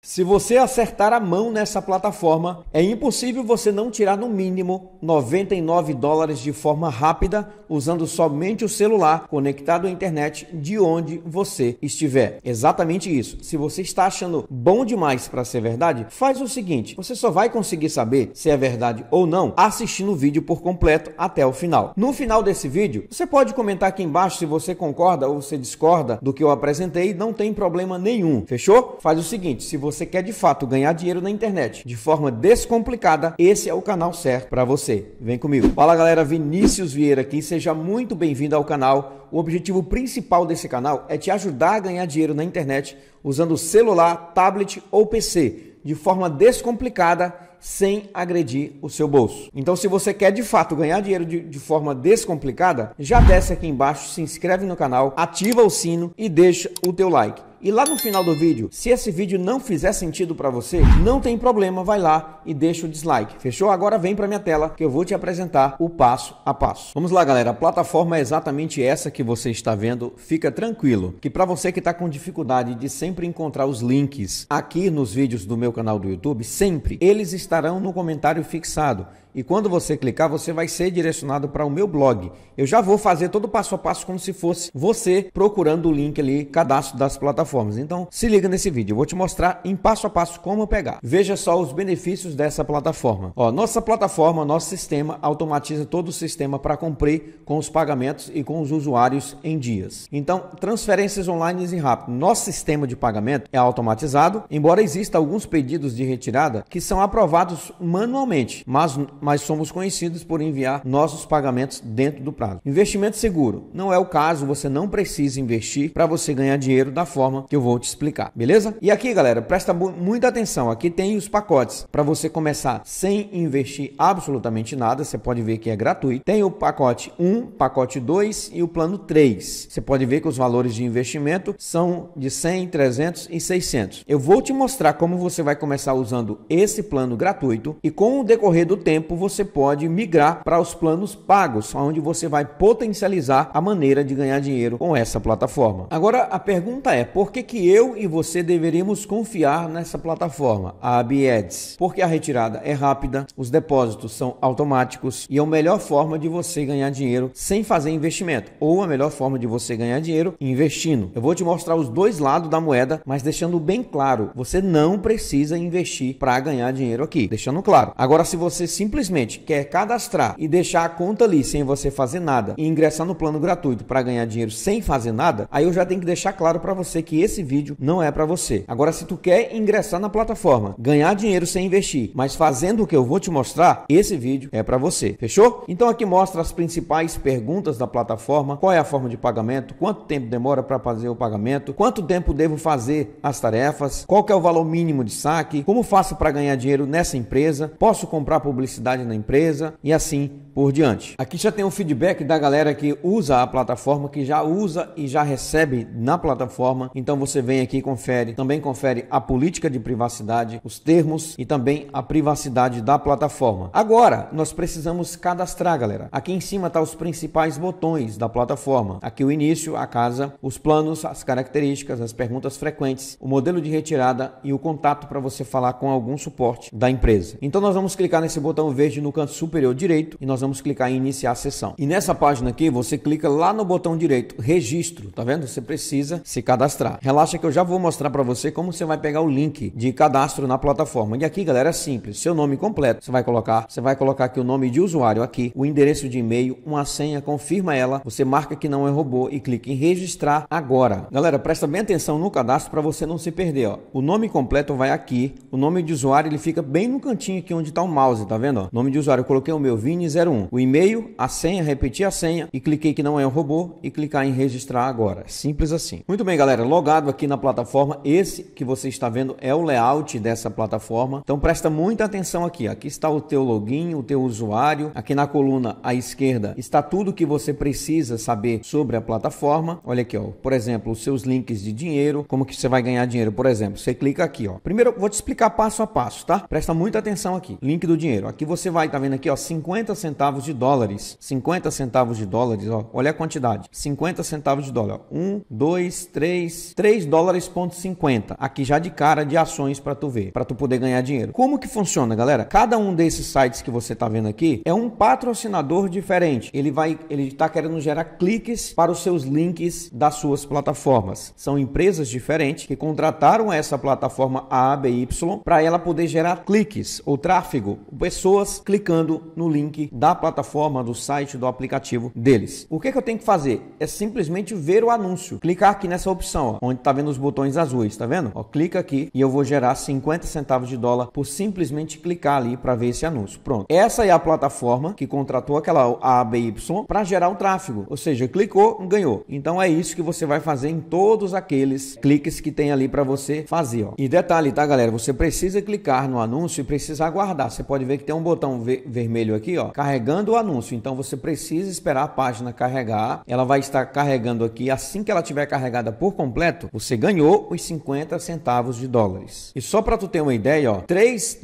Se você acertar a mão nessa plataforma, é impossível você não tirar no mínimo 99 dólares de forma rápida usando somente o celular conectado à internet de onde você estiver. Exatamente isso. Se você está achando bom demais para ser verdade, faz o seguinte: você só vai conseguir saber se é verdade ou não assistindo o vídeo por completo até o final. No final desse vídeo, você pode comentar aqui embaixo se você concorda ou se discorda do que eu apresentei, não tem problema nenhum. Fechou? Faz o seguinte: se você você quer de fato ganhar dinheiro na internet de forma descomplicada, esse é o canal certo para você. Vem comigo. Fala galera, Vinícius Vieira aqui, seja muito bem-vindo ao canal. O objetivo principal desse canal é te ajudar a ganhar dinheiro na internet usando celular, tablet ou PC de forma descomplicada sem agredir o seu bolso. Então, se você quer de fato ganhar dinheiro de, de, forma descomplicada, já desce aqui embaixo, se inscreve no canal, ativa o sino e deixa o teu like. E lá no final do vídeo, se esse vídeo não fizer sentido para você, não tem problema, vai lá e deixa o dislike. Fechou? Agora vem para minha tela que eu vou te apresentar o passo a passo. Vamos lá, galera. A plataforma é exatamente essa que você está vendo. Fica tranquilo que para você que está com dificuldade de sempre encontrar os links aqui nos vídeos do meu canal do YouTube, sempre eles estarão no comentário fixado e quando você clicar, você vai ser direcionado para o meu blog. Eu já vou fazer todo o passo a passo como se fosse você procurando o link ali, cadastro das plataformas. Então, se liga nesse vídeo, eu vou te mostrar em passo a passo como pegar. Veja só os benefícios dessa plataforma. Ó, nossa plataforma, nosso sistema automatiza todo o sistema para cumprir com os pagamentos e com os usuários em dias. Então, transferências online e rápido. Nosso sistema de pagamento é automatizado, embora exista alguns pedidos de retirada que são aprovados manualmente, mas mas somos conhecidos por enviar nossos pagamentos dentro do prazo. Investimento seguro. Não é o caso, você não precisa investir para você ganhar dinheiro da forma que eu vou te explicar, beleza? E aqui, galera, presta muita atenção. Aqui tem os pacotes para você começar sem investir absolutamente nada. Você pode ver que é gratuito. Tem o pacote 1, pacote 2 e o plano 3. Você pode ver que os valores de investimento são de 100, 300 e 600. Eu vou te mostrar como você vai começar usando esse plano gratuito e com o decorrer do tempo você pode migrar para os planos pagos, onde você vai potencializar a maneira de ganhar dinheiro com essa plataforma. Agora a pergunta é: por que, que eu e você deveríamos confiar nessa plataforma, a ABEDS? Porque a retirada é rápida, os depósitos são automáticos e é a melhor forma de você ganhar dinheiro sem fazer investimento, ou a melhor forma de você ganhar dinheiro investindo. Eu vou te mostrar os dois lados da moeda, mas deixando bem claro, você não precisa investir para ganhar dinheiro aqui, deixando claro. Agora, se você simplesmente simplesmente quer cadastrar e deixar a conta ali sem você fazer nada e ingressar no plano gratuito para ganhar dinheiro sem fazer nada, aí eu já tenho que deixar claro para você que esse vídeo não é para você. Agora, se tu quer ingressar na plataforma, ganhar dinheiro sem investir, mas fazendo o que eu vou te mostrar, esse vídeo é para você. Fechou? Então aqui mostra as principais perguntas da plataforma, qual é a forma de pagamento, quanto tempo demora para fazer o pagamento, quanto tempo devo fazer as tarefas, qual é o valor mínimo de saque, como faço para ganhar dinheiro nessa empresa, posso comprar publicidade publicidade na empresa e assim por diante. Aqui já tem um feedback da galera que usa a plataforma, que já usa e já recebe na plataforma. Então você vem aqui e confere. Também confere a política de privacidade, os termos e também a privacidade da plataforma. Agora, nós precisamos cadastrar, galera. Aqui em cima tá os principais botões da plataforma. Aqui o início, a casa, os planos, as características, as perguntas frequentes, o modelo de retirada e o contato para você falar com algum suporte da empresa. Então nós vamos clicar nesse botão verde no canto superior direito e nós vamos clicar em iniciar a sessão. E nessa página aqui, você clica lá no botão direito, registro, tá vendo? Você precisa se cadastrar. Relaxa que eu já vou mostrar para você como você vai pegar o link de cadastro na plataforma. E aqui, galera, é simples. Seu nome completo, você vai colocar, você vai colocar aqui o nome de usuário aqui, o endereço de e-mail, uma senha, confirma ela, você marca que não é robô e clica em registrar agora. Galera, presta bem atenção no cadastro para você não se perder, ó. O nome completo vai aqui, o nome de usuário ele fica bem no cantinho aqui onde está o mouse, tá vendo? Ó? Nome de usuário, eu coloquei o meu Vini01. O e-mail, a senha, repeti a senha e cliquei que não é um robô e clicar em registrar agora. Simples assim. Muito bem, galera, logado aqui na plataforma, esse que você está vendo é o layout dessa plataforma. Então presta muita atenção aqui. Aqui está o teu login, o teu usuário. Aqui na coluna à esquerda está tudo que você precisa saber sobre a plataforma. Olha aqui, ó. Por exemplo, os seus links de dinheiro, como que você vai ganhar dinheiro, por exemplo. Você clica aqui, ó. Primeiro vou te explicar passo a passo, tá? Presta muita atenção aqui. Link do dinheiro. Aqui você você vai, tá vendo aqui, ó, 50 centavos de dólares. 50 centavos de dólares, ó. Olha a quantidade. 50 centavos de dólar. 1, 2, 3, 3 dólares ponto 50. Aqui já de cara de ações para tu ver, para tu poder ganhar dinheiro. Como que funciona, galera? Cada um desses sites que você tá vendo aqui é um patrocinador diferente. Ele vai, ele tá querendo gerar cliques para os seus links das suas plataformas. São empresas diferentes que contrataram essa plataforma A, B, Y para ela poder gerar cliques ou tráfego, pessoas pessoas clicando no link da plataforma, do site, do aplicativo deles. O que, é que eu tenho que fazer? É simplesmente ver o anúncio. Clicar aqui nessa opção, ó, onde está vendo os botões azuis, tá vendo? Ó, clica aqui e eu vou gerar 50 centavos de dólar por simplesmente clicar ali para ver esse anúncio. Pronto. Essa é a plataforma que contratou aquela ABY para gerar o tráfego. Ou seja, clicou, ganhou. Então é isso que você vai fazer em todos aqueles cliques que tem ali para você fazer. Ó. E detalhe, tá, galera? Você precisa clicar no anúncio e precisa aguardar. Você pode ver que tem um botão botão ver vermelho aqui, ó, carregando o anúncio. Então você precisa esperar a página carregar. Ela vai estar carregando aqui. Assim que ela tiver carregada por completo, você ganhou os 50 centavos de dólares. E só para tu ter uma ideia, ó, 3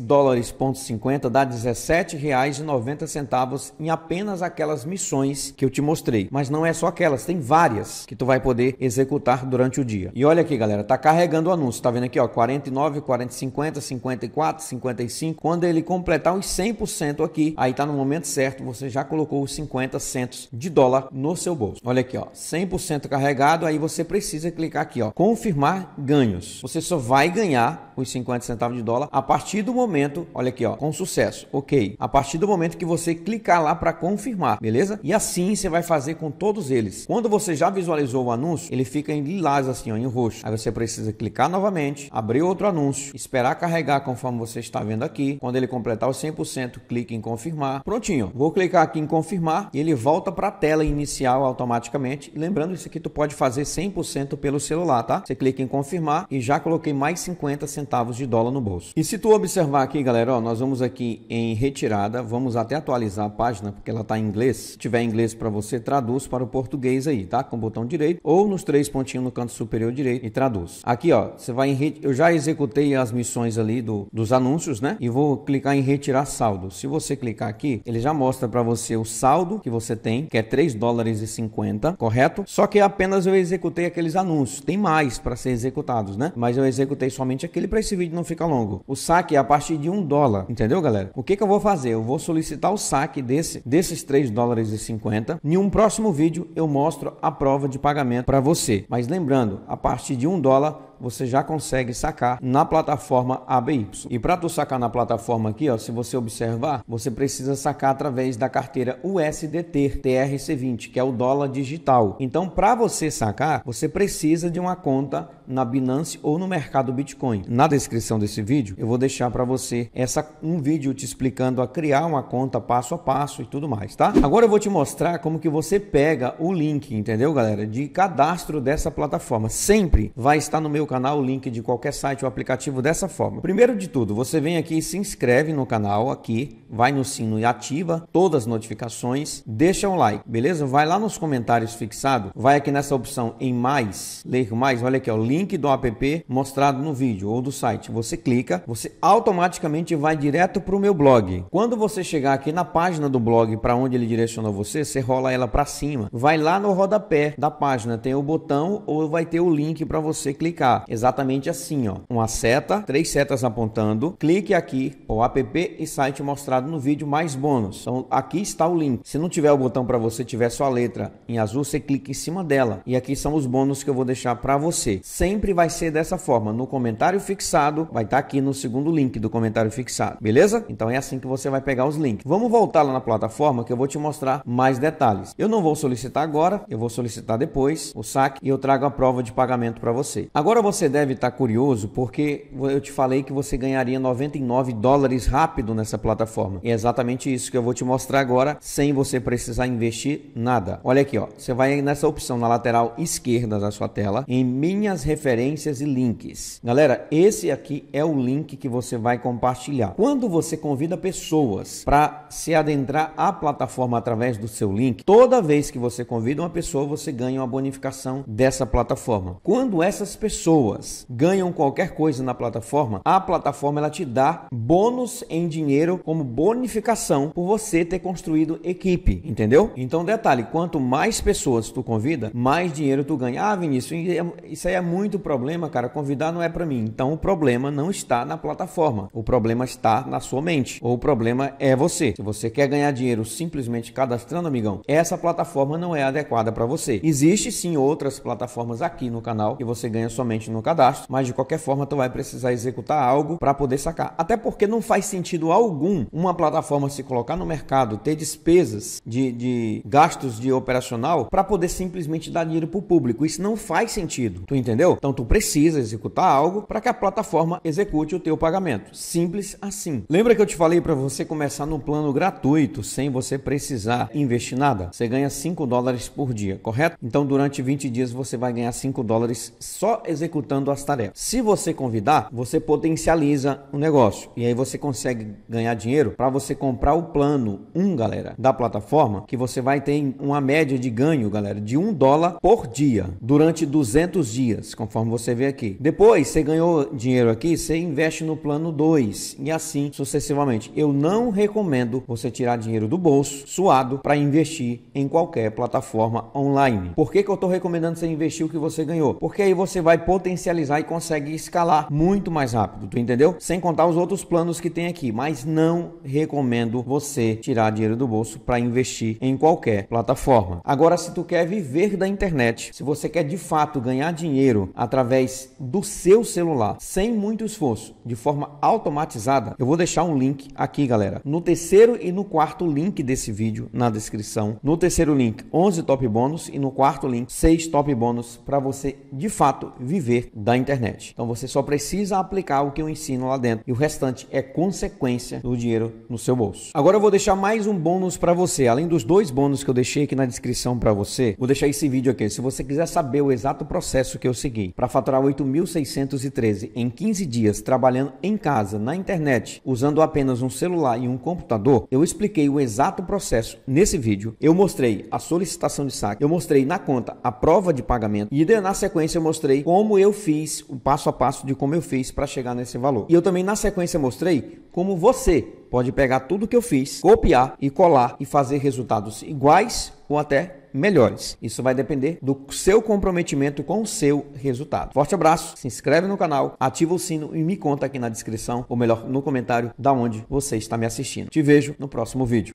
50 dá 17 reais e 90 centavos em apenas aquelas missões que eu te mostrei. Mas não é só aquelas, tem várias que tu vai poder executar durante o dia. E olha aqui, galera, tá carregando o anúncio, tá vendo aqui, ó, 49, 40, 50, 54, 55. Quando ele completar os 100 100% aqui, aí tá no momento certo, você já colocou os 50 centos de dólar no seu bolso. Olha aqui, ó, 100% carregado, aí você precisa clicar aqui, ó, confirmar ganhos. Você só vai ganhar os 50 centavos de dólar a partir do momento, olha aqui, ó, com sucesso, ok. A partir do momento que você clicar lá para confirmar, beleza? E assim você vai fazer com todos eles. Quando você já visualizou o anúncio, ele fica em lilás assim, ó, em roxo. Aí você precisa clicar novamente, abrir outro anúncio, esperar carregar conforme você está vendo aqui. Quando ele completar os 100%, 100%, clique em confirmar. Prontinho. Vou clicar aqui em confirmar e ele volta para a tela inicial automaticamente. Lembrando, isso aqui tu pode fazer 100% pelo celular, tá? Você clica em confirmar e já coloquei mais 50 centavos de dólar no bolso. E se tu observar aqui, galera, ó, nós vamos aqui em retirada, vamos até atualizar a página porque ela tá em inglês. Se tiver inglês para você, traduz para o português aí, tá? Com o botão direito ou nos três pontinhos no canto superior direito e traduz. Aqui, ó, você vai em eu já executei as missões ali do, dos anúncios, né? E vou clicar em retirar saldo saldo. Se você clicar aqui, ele já mostra para você o saldo que você tem, que é 3 dólares e 50, correto? Só que apenas eu executei aqueles anúncios. Tem mais para ser executados, né? Mas eu executei somente aquele para esse vídeo não ficar longo. O saque é a partir de 1 dólar, entendeu, galera? O que, que eu vou fazer? Eu vou solicitar o saque desse, desses 3 dólares e 50. Em um próximo vídeo eu mostro a prova de pagamento para você. Mas lembrando, a partir de 1 dólar você já consegue sacar na plataforma ABY. E para tu sacar na plataforma aqui, ó, se você observar, você precisa sacar através da carteira USDT TRC20, que é o dólar digital. Então, para você sacar, você precisa de uma conta na Binance ou no mercado Bitcoin. Na descrição desse vídeo, eu vou deixar para você essa um vídeo te explicando a criar uma conta passo a passo e tudo mais, tá? Agora eu vou te mostrar como que você pega o link, entendeu, galera? De cadastro dessa plataforma. Sempre vai estar no meu canal o link de qualquer site ou aplicativo dessa forma. Primeiro de tudo, você vem aqui e se inscreve no canal aqui, vai no sino e ativa todas as notificações, deixa um like, beleza? Vai lá nos comentários fixado, vai aqui nessa opção em mais, ler mais, olha aqui, ó, link link do app mostrado no vídeo ou do site. Você clica, você automaticamente vai direto para o meu blog. Quando você chegar aqui na página do blog para onde ele direcionou você, você rola ela para cima. Vai lá no rodapé da página, tem o botão ou vai ter o link para você clicar. Exatamente assim, ó. Uma seta, três setas apontando. Clique aqui, o app e site mostrado no vídeo mais bônus. Então aqui está o link. Se não tiver o botão para você, tiver sua letra em azul, você clica em cima dela. E aqui são os bônus que eu vou deixar para você sempre vai ser dessa forma. No comentário fixado, vai estar tá aqui no segundo link do comentário fixado, beleza? Então é assim que você vai pegar os links. Vamos voltar lá na plataforma que eu vou te mostrar mais detalhes. Eu não vou solicitar agora, eu vou solicitar depois o saque e eu trago a prova de pagamento para você. Agora você deve estar tá curioso porque eu te falei que você ganharia 99 dólares rápido nessa plataforma. E é exatamente isso que eu vou te mostrar agora sem você precisar investir nada. Olha aqui, ó. Você vai nessa opção na lateral esquerda da sua tela em minhas referências e links. Galera, esse aqui é o link que você vai compartilhar. Quando você convida pessoas para se adentrar à plataforma através do seu link, toda vez que você convida uma pessoa, você ganha uma bonificação dessa plataforma. Quando essas pessoas ganham qualquer coisa na plataforma, a plataforma ela te dá bônus em dinheiro como bonificação por você ter construído equipe, entendeu? Então detalhe, quanto mais pessoas tu convida, mais dinheiro tu ganha. Ah, Vinícius, isso aí é, é muito muito problema, cara, convidar não é para mim. Então o problema não está na plataforma. O problema está na sua mente. Ou o problema é você. Se você quer ganhar dinheiro simplesmente cadastrando, amigão, essa plataforma não é adequada para você. Existe sim outras plataformas aqui no canal que você ganha somente no cadastro, mas de qualquer forma tu vai precisar executar algo para poder sacar. Até porque não faz sentido algum uma plataforma se colocar no mercado, ter despesas de, de gastos de operacional para poder simplesmente dar dinheiro para o público. Isso não faz sentido. Tu entendeu? Então tu precisa executar algo para que a plataforma execute o teu pagamento. Simples assim. Lembra que eu te falei para você começar no plano gratuito, sem você precisar investir nada? Você ganha 5 dólares por dia, correto? Então durante 20 dias você vai ganhar 5 dólares só executando as tarefas. Se você convidar, você potencializa o negócio e aí você consegue ganhar dinheiro para você comprar o plano 1, um, galera, da plataforma, que você vai ter uma média de ganho, galera, de 1 um dólar por dia durante 200 dias, conforme você vê aqui. Depois, você ganhou dinheiro aqui, você investe no plano 2 e assim sucessivamente. Eu não recomendo você tirar dinheiro do bolso suado para investir em qualquer plataforma online. Por que, que eu estou recomendando você investir o que você ganhou? Porque aí você vai potencializar e consegue escalar muito mais rápido, tu entendeu? Sem contar os outros planos que tem aqui, mas não recomendo você tirar dinheiro do bolso para investir em qualquer plataforma. Agora, se tu quer viver da internet, se você quer de fato ganhar dinheiro através do seu celular, sem muito esforço, de forma automatizada, eu vou deixar um link aqui, galera, no terceiro e no quarto link desse vídeo na descrição. No terceiro link, 11 top bônus e no quarto link, 6 top bônus para você de fato viver da internet. Então você só precisa aplicar o que eu ensino lá dentro e o restante é consequência do dinheiro no seu bolso. Agora eu vou deixar mais um bônus para você, além dos dois bônus que eu deixei aqui na descrição para você. Vou deixar esse vídeo aqui. Se você quiser saber o exato processo que eu segui consegui, para faturar 8.613 em 15 dias trabalhando em casa, na internet, usando apenas um celular e um computador, eu expliquei o exato processo nesse vídeo. Eu mostrei a solicitação de saque, eu mostrei na conta a prova de pagamento e na sequência eu mostrei como eu fiz, o passo a passo de como eu fiz para chegar nesse valor. E eu também na sequência mostrei como você pode pegar tudo que eu fiz, copiar e colar e fazer resultados iguais ou até melhores. Isso vai depender do seu comprometimento com o seu resultado. Forte abraço, se inscreve no canal, ativa o sino e me conta aqui na descrição, ou melhor, no comentário, da onde você está me assistindo. Te vejo no próximo vídeo.